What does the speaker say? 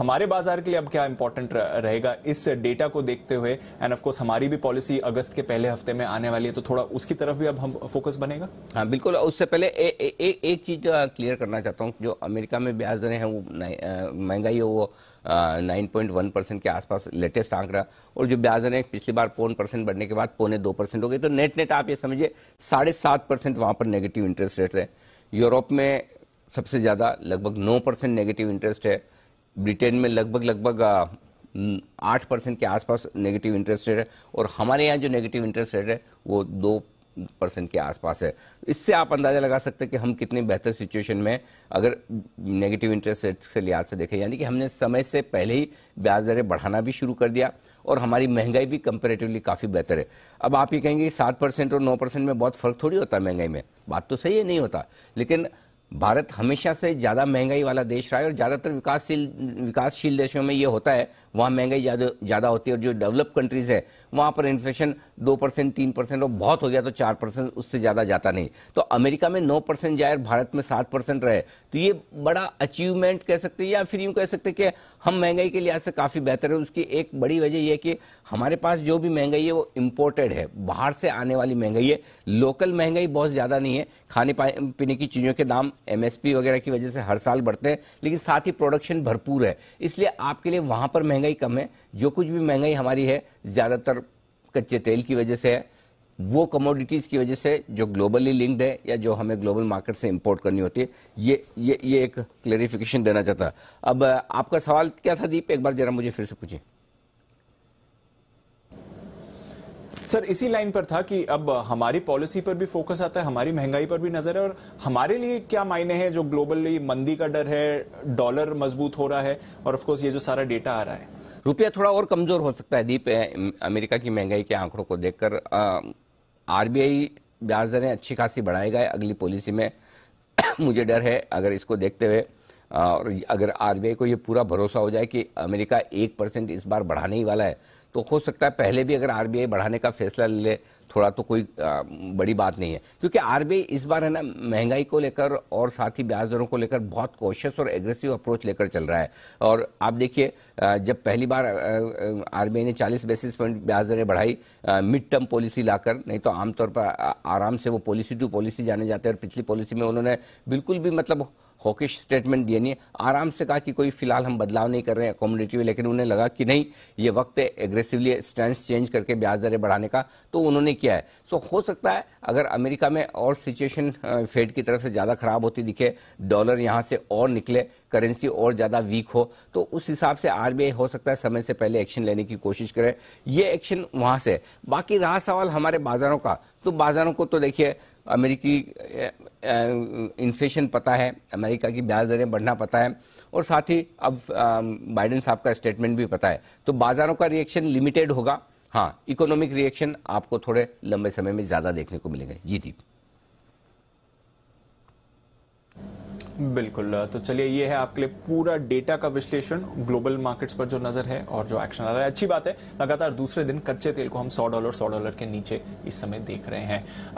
हमारे बाजार के लिए अब क्या इंपॉर्टेंट रहेगा इस डेटा को देखते हुए एंड ऑफकोर्स हमारी भी पॉलिसी अगस्त के पहले हफ्ते में आने वाली है तो थोड़ा उसकी तरफ भी अब हम फोकस बनेगा हाँ बिल्कुल उससे पहले ए, ए, ए, एक चीज क्लियर करना चाहता हूँ जो अमेरिका में ब्याज दरें हैं वो महंगाई है वो नाइन पॉइंट वन परसेंट के आसपास लेटेस्ट आंकड़ा और जो ब्याज दरें पिछली बार पौन परसेंट बढ़ने के बाद पौने दो परसेंट हो गई तो नेट नेट आप ये समझिए साढ़े सात परसेंट वहां पर नेगेटिव इंटरेस्ट रेट है यूरोप में सबसे ज्यादा लगभग नौ परसेंट नेगेटिव इंटरेस्ट है ब्रिटेन में लगभग लगभग आठ परसेंट के आसपास नेगेटिव इंटरेस्ट रेट है और हमारे यहाँ जो नेगेटिव इंटरेस्ट रेट है वो दो परसेंट के आसपास है इससे आप अंदाजा लगा सकते हैं कि हम कितने बेहतर सिचुएशन में अगर नेगेटिव इंटरेस्ट रेट से लिहाज से देखें यानी कि हमने समय से पहले ही ब्याज दरें बढ़ाना भी शुरू कर दिया और हमारी महंगाई भी कंपेरेटिवली काफ़ी बेहतर है अब आप ये कहेंगे सात परसेंट और नौ परसेंट में बहुत फर्क थोड़ी होता है महंगाई में बात तो सही है नहीं होता लेकिन भारत हमेशा से ज़्यादा महंगाई वाला देश रहा है और ज़्यादातर विकासशील विकासशील देशों में ये होता है वहां महंगाई ज़्यादा होती है और जो डेवलप कंट्रीज़ है वहां पर इन्फ्लेशन दो परसेंट तीन परसेंट और बहुत हो गया तो चार परसेंट उससे ज़्यादा जाता नहीं तो अमेरिका में नौ परसेंट जाए और भारत में सात परसेंट रहे तो ये बड़ा अचीवमेंट कह सकते हैं या फिर यूं कह सकते हैं कि हम महंगाई के लिहाज से काफ़ी बेहतर है उसकी एक बड़ी वजह यह कि हमारे पास जो भी महंगाई है वो इम्पोर्टेड है बाहर से आने वाली महंगाई है लोकल महंगाई बहुत ज़्यादा नहीं है खाने पीने की चीज़ों के दाम एम एस पी वगैरह की वजह से हर साल बढ़ते हैं लेकिन साथ ही प्रोडक्शन भरपूर है इसलिए आपके लिए वहां पर महंगाई कम है जो कुछ भी महंगाई हमारी है ज्यादातर कच्चे तेल की वजह से है वो कमोडिटीज की वजह से जो ग्लोबली लिंक्ड है या जो हमें ग्लोबल मार्केट से इम्पोर्ट करनी होती है ये ये ये एक क्लेरिफिकेशन देना चाहता अब आपका सवाल क्या था दीप एक बार जरा मुझे फिर से पूछें सर इसी लाइन पर था कि अब हमारी पॉलिसी पर भी फोकस आता है हमारी महंगाई पर भी नजर है और हमारे लिए क्या मायने हैं जो ग्लोबली मंदी का डर है डॉलर मजबूत हो रहा है और ऑफकोर्स ये जो सारा डेटा आ रहा है रुपया थोड़ा और कमजोर हो सकता है दीप अमेरिका की महंगाई के आंकड़ों को देखकर आरबीआई ब्याज दरें अच्छी खासी बढ़ाएगा अगली पॉलिसी में मुझे डर है अगर इसको देखते हुए और अगर आरबीआई को ये पूरा भरोसा हो जाए कि अमेरिका एक परसेंट इस बार बढ़ाने ही वाला है तो हो सकता है पहले भी अगर आरबीआई बढ़ाने का फैसला ले थोड़ा तो कोई बड़ी बात नहीं है क्योंकि आरबीआई इस बार है ना महंगाई को लेकर और साथ ही ब्याज दरों को लेकर बहुत कॉशियस और एग्रेसिव अप्रोच लेकर चल रहा है और आप देखिए जब पहली बार आरबीआई ने 40 बेसिस पॉइंट ब्याज दरें बढ़ाई मिड टर्म पॉलिसी लाकर नहीं तो आमतौर पर आराम से वो पॉलिसी टू पॉलिसी जाने जाते हैं और पिछली पॉलिसी में उन्होंने बिल्कुल भी मतलब हॉकिश स्टेटमेंट दिए नहीं आराम से कहा कि कोई फिलहाल हम बदलाव नहीं कर रहे हैं अकोमोडेटिव लेकिन उन्हें लगा कि नहीं ये वक्त है एग्रेसिवली स्टैंड चेंज करके ब्याज दरें बढ़ाने का तो उन्होंने किया है सो हो सकता है अगर अमेरिका में और सिचुएशन फेड की तरफ से ज़्यादा खराब होती दिखे डॉलर यहां से और निकले करेंसी और ज़्यादा वीक हो तो उस हिसाब से आरबीआई हो सकता है समय से पहले एक्शन लेने की कोशिश करे ये एक्शन वहां से बाकी रहा सवाल हमारे बाजारों का तो बाजारों को तो देखिए अमेरिकी इन्फ्लेशन पता है अमेरिका की ब्याज दरें बढ़ना पता है और साथ ही अब बाइडेन साहब का स्टेटमेंट भी पता है तो बाजारों का रिएक्शन लिमिटेड होगा हाँ इकोनॉमिक रिएक्शन आपको थोड़े लंबे समय में ज्यादा देखने को मिलेंगे जी दीप बिल्कुल तो चलिए ये है आपके लिए पूरा डेटा का विश्लेषण ग्लोबल मार्केट्स पर जो नजर है और जो एक्शन आ रहा है अच्छी बात है लगातार दूसरे दिन कच्चे तेल को हम 100 डॉलर 100 डॉलर के नीचे इस समय देख रहे हैं